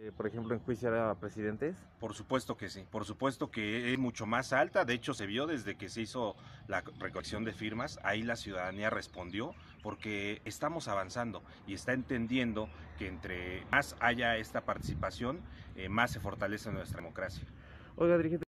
Eh, por ejemplo, ¿en juicio a presidentes? Por supuesto que sí, por supuesto que es mucho más alta, de hecho se vio desde que se hizo la recolección de firmas, ahí la ciudadanía respondió porque estamos avanzando y está entendiendo que entre más haya esta participación, eh, más se fortalece nuestra democracia. Oiga, dirigente.